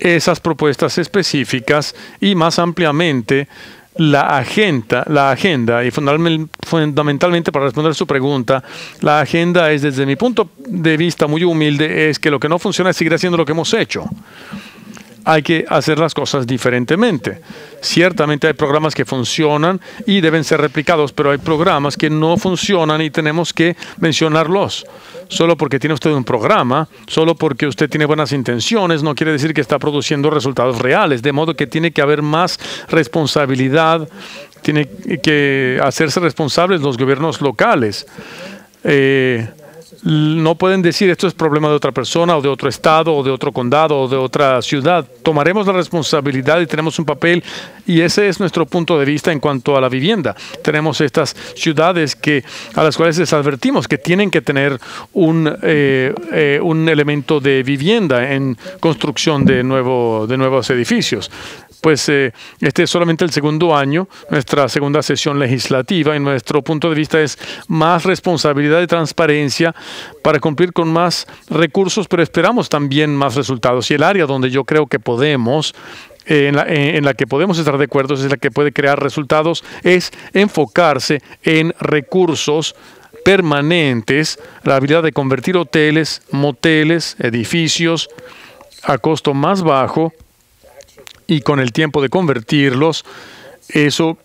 esas propuestas específicas y más ampliamente la agenda, la agenda y fundamentalmente para responder su pregunta, la agenda es desde mi punto de vista muy humilde es que lo que no funciona es seguir haciendo lo que hemos hecho hay que hacer las cosas diferentemente. Ciertamente hay programas que funcionan y deben ser replicados, pero hay programas que no funcionan y tenemos que mencionarlos. Solo porque tiene usted un programa, solo porque usted tiene buenas intenciones, no quiere decir que está produciendo resultados reales. De modo que tiene que haber más responsabilidad, tiene que hacerse responsables los gobiernos locales. Eh, no pueden decir esto es problema de otra persona o de otro estado o de otro condado o de otra ciudad. Tomaremos la responsabilidad y tenemos un papel y ese es nuestro punto de vista en cuanto a la vivienda. Tenemos estas ciudades que a las cuales les advertimos que tienen que tener un, eh, eh, un elemento de vivienda en construcción de, nuevo, de nuevos edificios pues eh, este es solamente el segundo año, nuestra segunda sesión legislativa y nuestro punto de vista es más responsabilidad y transparencia para cumplir con más recursos, pero esperamos también más resultados. Y el área donde yo creo que podemos eh, en la, eh, en la, que podemos estar de acuerdo, es la que puede crear resultados, es enfocarse en recursos permanentes, la habilidad de convertir hoteles, moteles, edificios a costo más bajo y con el tiempo de convertirlos, eso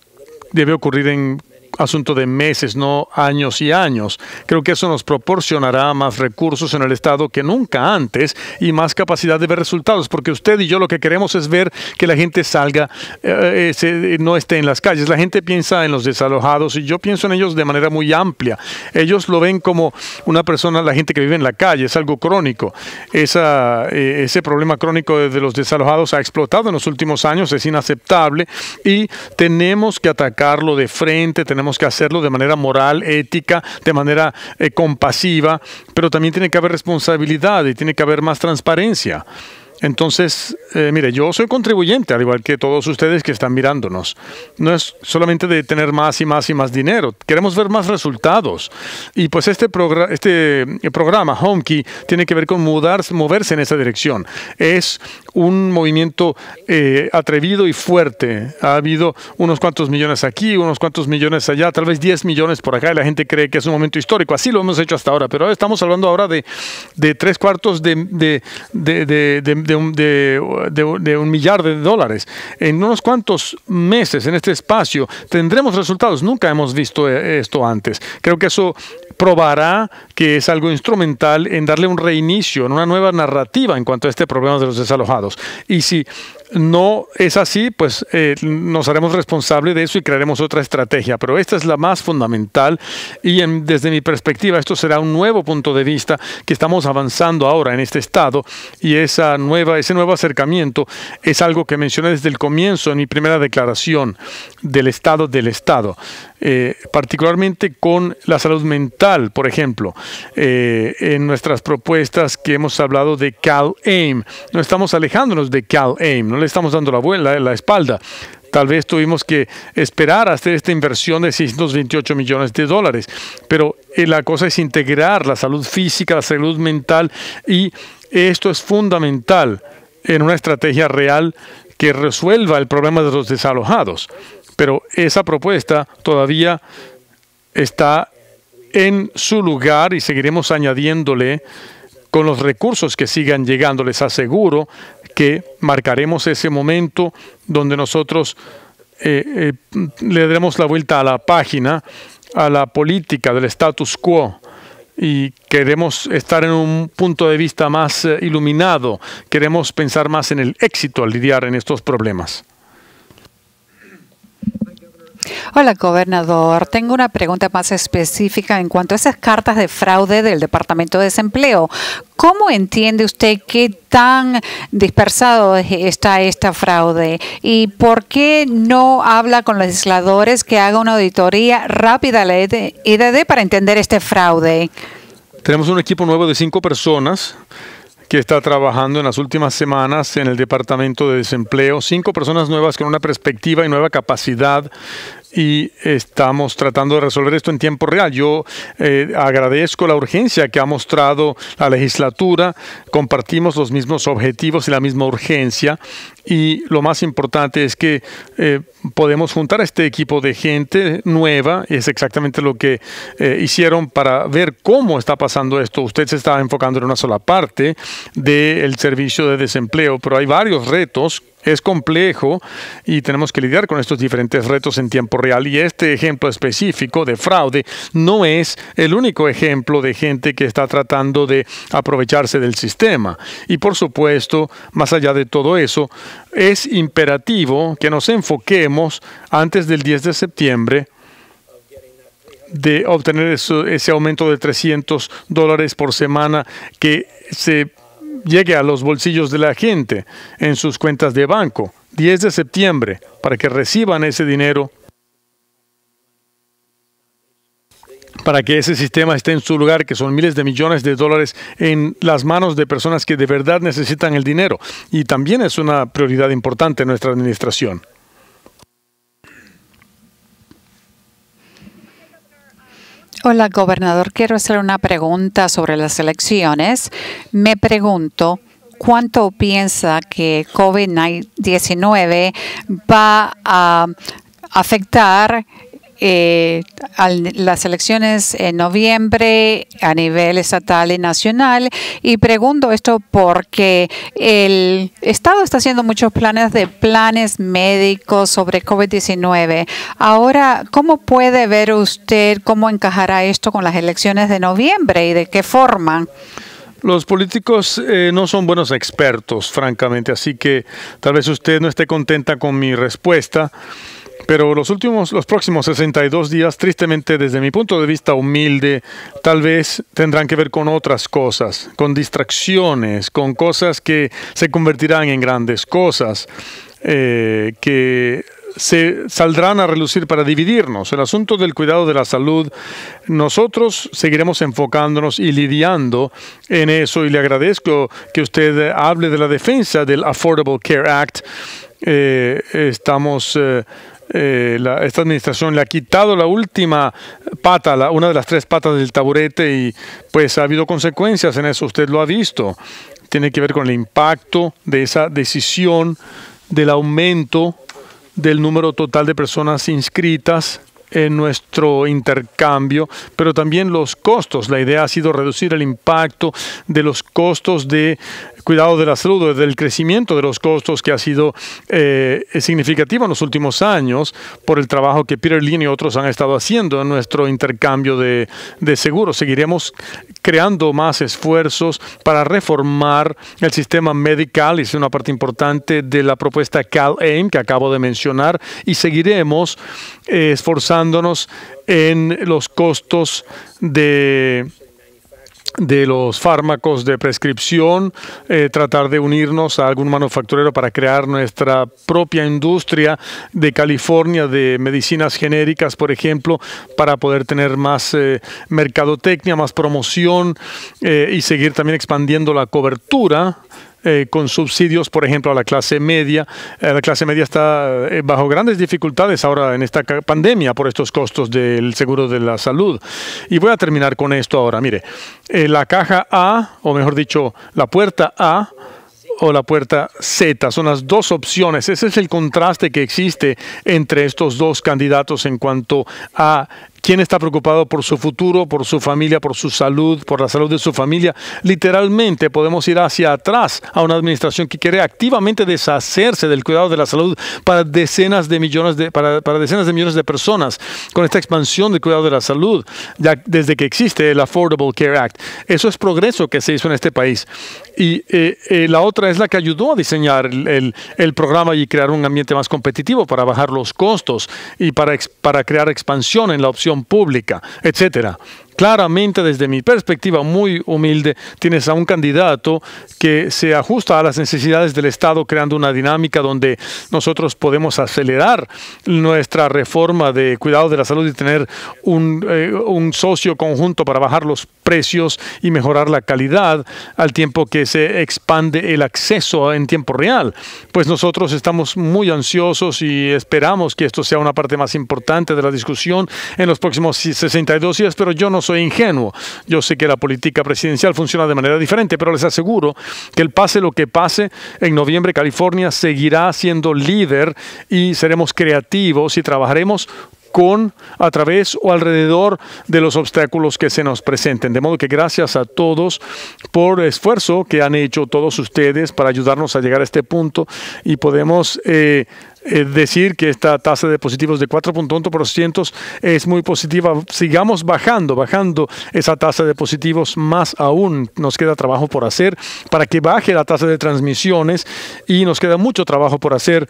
debe ocurrir en asunto de meses, no años y años. Creo que eso nos proporcionará más recursos en el Estado que nunca antes y más capacidad de ver resultados, porque usted y yo lo que queremos es ver que la gente salga, eh, eh, no esté en las calles. La gente piensa en los desalojados y yo pienso en ellos de manera muy amplia. Ellos lo ven como una persona, la gente que vive en la calle, es algo crónico. Esa, eh, ese problema crónico de los desalojados ha explotado en los últimos años, es inaceptable y tenemos que atacarlo de frente, tenemos que hacerlo de manera moral, ética, de manera eh, compasiva, pero también tiene que haber responsabilidad y tiene que haber más transparencia. Entonces, eh, mire, yo soy contribuyente, al igual que todos ustedes que están mirándonos. No es solamente de tener más y más y más dinero, queremos ver más resultados. Y pues este, programa este eh, programa, HomeKey, tiene que ver con mudarse, moverse en esa dirección. Es un movimiento eh, atrevido y fuerte. Ha habido unos cuantos millones aquí, unos cuantos millones allá, tal vez 10 millones por acá, y la gente cree que es un momento histórico. Así lo hemos hecho hasta ahora, pero estamos hablando ahora de, tres cuartos de, de de un, millar de dólares. En unos cuantos meses, en este espacio, tendremos resultados. Nunca hemos visto eh, esto antes. Creo que eso probará que es algo instrumental en darle un reinicio, en una nueva narrativa en cuanto a este problema de los desalojados. Y si no es así, pues eh, nos haremos responsable de eso y crearemos otra estrategia. Pero esta es la más fundamental y desde mi perspectiva esto será un nuevo punto de vista que estamos avanzando ahora en este estado y esa nueva, ese nuevo acercamiento es algo que mencioné desde el comienzo en mi primera declaración del estado del estado. Eh, particularmente con la salud mental, por ejemplo, eh, en nuestras propuestas que hemos hablado de Cal AIM. No estamos alejándonos de Cal AIM, no le estamos dando la vuelta, eh, la espalda. Tal vez tuvimos que esperar a hacer esta inversión de 628 millones de dólares, pero eh, la cosa es integrar la salud física, la salud mental y esto es fundamental en una estrategia real que resuelva el problema de los desalojados. Pero esa propuesta todavía está en su lugar y seguiremos añadiéndole con los recursos que sigan llegando. Les aseguro que marcaremos ese momento donde nosotros eh, eh, le daremos la vuelta a la página, a la política del status quo y queremos estar en un punto de vista más eh, iluminado, queremos pensar más en el éxito al lidiar en estos problemas. Hola, gobernador. Tengo una pregunta más específica en cuanto a esas cartas de fraude del Departamento de Desempleo. ¿Cómo entiende usted qué tan dispersado está esta fraude? ¿Y por qué no habla con los legisladores que haga una auditoría rápida a la EDD e, e e para entender este fraude? Tenemos un equipo nuevo de cinco personas que está trabajando en las últimas semanas en el Departamento de Desempleo. Cinco personas nuevas con una perspectiva y nueva capacidad y estamos tratando de resolver esto en tiempo real. Yo eh, agradezco la urgencia que ha mostrado la legislatura, compartimos los mismos objetivos y la misma urgencia y lo más importante es que eh, podemos juntar a este equipo de gente nueva, es exactamente lo que eh, hicieron para ver cómo está pasando esto. Usted se estaba enfocando en una sola parte del servicio de desempleo, pero hay varios retos es complejo y tenemos que lidiar con estos diferentes retos en tiempo real. Y este ejemplo específico de fraude no es el único ejemplo de gente que está tratando de aprovecharse del sistema. Y por supuesto, más allá de todo eso, es imperativo que nos enfoquemos antes del 10 de septiembre de obtener ese aumento de 300 dólares por semana que se llegue a los bolsillos de la gente, en sus cuentas de banco, 10 de septiembre, para que reciban ese dinero, para que ese sistema esté en su lugar, que son miles de millones de dólares en las manos de personas que de verdad necesitan el dinero. Y también es una prioridad importante en nuestra administración. Hola, gobernador. Quiero hacer una pregunta sobre las elecciones. Me pregunto, ¿cuánto piensa que COVID-19 va a afectar eh, las elecciones en noviembre a nivel estatal y nacional. Y pregunto esto porque el Estado está haciendo muchos planes de planes médicos sobre COVID-19. Ahora, ¿cómo puede ver usted cómo encajará esto con las elecciones de noviembre y de qué forma? Los políticos eh, no son buenos expertos, francamente, así que tal vez usted no esté contenta con mi respuesta. Pero los últimos, los próximos 62 días, tristemente desde mi punto de vista humilde, tal vez tendrán que ver con otras cosas, con distracciones, con cosas que se convertirán en grandes cosas, eh, que se saldrán a relucir para dividirnos. El asunto del cuidado de la salud, nosotros seguiremos enfocándonos y lidiando en eso y le agradezco que usted hable de la defensa del Affordable Care Act. Eh, estamos eh, eh, la, esta administración le ha quitado la última pata, una de las tres patas del taburete y pues ha habido consecuencias en eso, usted lo ha visto. Tiene que ver con el impacto de esa decisión del aumento del número total de personas inscritas en nuestro intercambio, pero también los costos. La idea ha sido reducir el impacto de los costos de cuidado de la salud, del crecimiento de los costos que ha sido eh, significativo en los últimos años por el trabajo que Peter Lin y otros han estado haciendo en nuestro intercambio de, seguros. Seguiremos creando más esfuerzos para reformar el sistema medical, y es una parte importante de la propuesta CalAIM que acabo de mencionar, y seguiremos eh, esforzándonos en los costos de de los fármacos de prescripción, eh, tratar de unirnos a algún manufacturero para crear nuestra propia industria de California de medicinas genéricas, por ejemplo, para poder tener más eh, mercadotecnia, más promoción eh, y seguir también expandiendo la cobertura eh, con subsidios, por ejemplo, a la clase media. Eh, la clase media está eh, bajo grandes dificultades ahora en esta pandemia por estos costos del seguro de la salud. Y voy a terminar con esto ahora. Mire, la caja A, o mejor dicho, la puerta A, o la puerta Z. Son las dos opciones. Ese es el contraste que existe entre estos dos candidatos en cuanto a ¿Quién está preocupado por su futuro, por su familia, por su salud, por la salud de su familia? Literalmente podemos ir hacia atrás a una administración que quiere activamente deshacerse del cuidado de la salud para decenas de millones de, para, decenas de, millones de personas con esta expansión del cuidado de la salud desde que existe el Affordable Care Act. Eso es progreso que se hizo en este país. Y eh, eh, la otra es la que ayudó a diseñar el, el, el, programa y crear un ambiente más competitivo para bajar los costos y para, para crear expansión en la opción pública, etcétera claramente desde mi perspectiva muy humilde, tienes a un candidato que se ajusta a las necesidades del Estado, creando una dinámica donde nosotros podemos acelerar nuestra reforma de cuidado de la salud y tener un, eh, un socio conjunto para bajar los precios y mejorar la calidad al tiempo que se expande el acceso en tiempo real. Pues nosotros estamos muy ansiosos y esperamos que esto sea una parte más importante de la discusión en los próximos 62 días, pero yo no soy ingenuo. Yo sé que la política presidencial funciona de manera diferente, pero les aseguro que el pase lo que pase, en noviembre California seguirá siendo líder y seremos creativos y trabajaremos con, a través o alrededor de los obstáculos que se nos presenten. De modo que gracias a todos por el esfuerzo que han hecho todos ustedes para ayudarnos a llegar a este punto y podemos... Eh, eh, decir que esta tasa de positivos de 4.1% es muy positiva. Sigamos bajando, bajando esa tasa de positivos más aún. Nos queda trabajo por hacer para que baje la tasa de transmisiones y nos queda mucho trabajo por hacer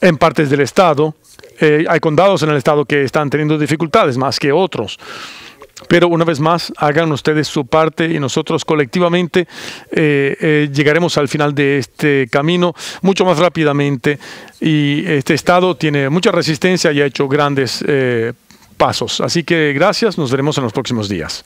en partes del estado. Eh, hay condados en el estado que están teniendo dificultades más que otros. Pero una vez más, hagan ustedes su parte y nosotros colectivamente eh, eh, llegaremos al final de este camino mucho más rápidamente. Y este Estado tiene mucha resistencia y ha hecho grandes pasos. Así que gracias, nos veremos en los próximos días.